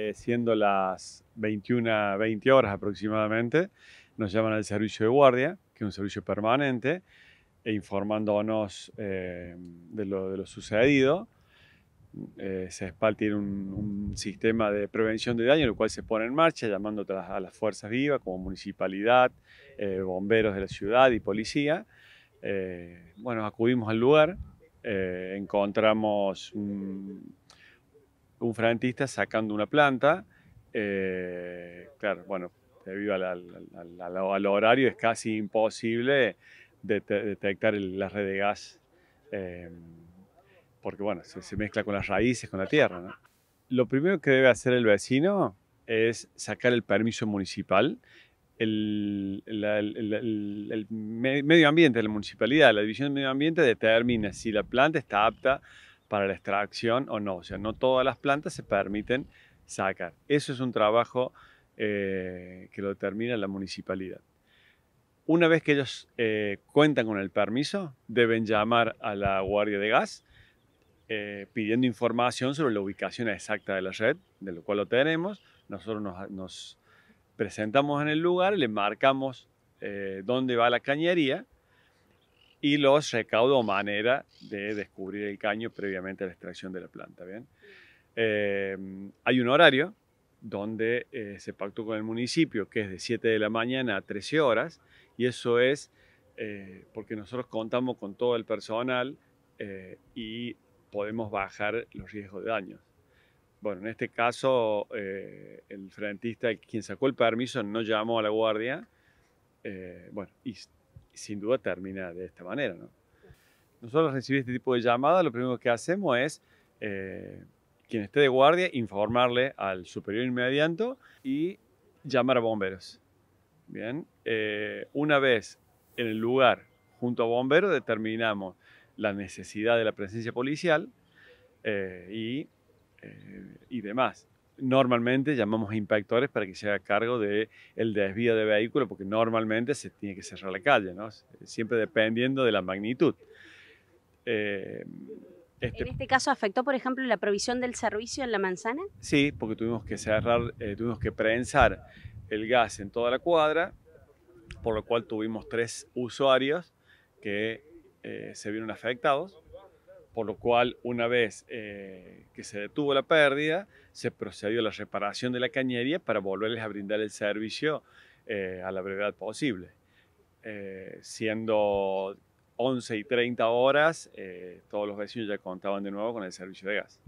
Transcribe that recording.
Eh, siendo las 21, 20 horas aproximadamente, nos llaman al servicio de guardia, que es un servicio permanente, e informándonos eh, de, lo, de, lo, sucedido. Eh, CESPAL tiene un, sistema de prevención de daño, lo cual se pone en marcha, llamando a las, fuerzas vivas como municipalidad, eh, bomberos de la ciudad y policía. bueno, acudimos al lugar, encontramos un un frantista sacando una planta. Eh, claro, bueno, debido al, al, horario es casi imposible detectar la red de gas, eh, porque bueno, se, mezcla con las raíces, con la tierra. Lo primero que debe hacer el vecino es sacar el permiso municipal. El, medio ambiente la municipalidad, la división de medio ambiente determina si la planta está apta para la extracción o no. O sea, no todas las plantas se permiten sacar. Eso es un trabajo eh, que lo determina la municipalidad. Una vez que ellos eh, cuentan con el permiso, deben llamar a la guardia de gas eh, pidiendo información sobre la ubicación exacta de la red, de lo cual lo tenemos. Nosotros nos, nos presentamos en el lugar, le marcamos dónde va la cañería y los recaudo manera de descubrir el caño previamente a la extracción de la planta. ¿bien? Em, hay un horario donde eh, se pactó con el municipio que es de 7 de la mañana a 13 horas y eso es eh, porque nosotros contamos con todo el personal eh, y podemos bajar los riesgos de daños. Bueno, en este caso el frentista, quien sacó el permiso, no llamó a la guardia. bueno, y sin duda termina de esta manera. ¿no? Nosotros recibimos este tipo de llamada, lo primero que hacemos es, eh, quien esté de guardia, informarle al superior inmediato y llamar a bomberos. Bien, eh, una vez en el lugar junto a bomberos determinamos la necesidad de la presencia policial eh, y, y demás normalmente llamamos a impactores para que se haga cargo del el desvío de vehículo, porque normalmente se tiene que cerrar la calle, ¿no? Eh, siempre dependiendo de la magnitud. Eh, este ¿En este caso afectó, por ejemplo, la provisión del servicio en la manzana? Sí, porque tuvimos que cerrar, eh, tuvimos que prensar el gas en toda la cuadra, por lo cual tuvimos tres usuarios que se vieron afectados por lo cual una vez eh, que se detuvo la pérdida, se procedió a la reparación de la cañería para volverles a brindar el servicio eh, a la brevedad posible. Eh, siendo 11 y 30 horas, todos los vecinos ya contaban de nuevo con el servicio de gas.